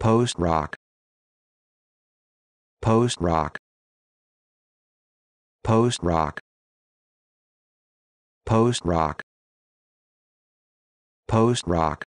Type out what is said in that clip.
post rock post rock post rock post rock post rock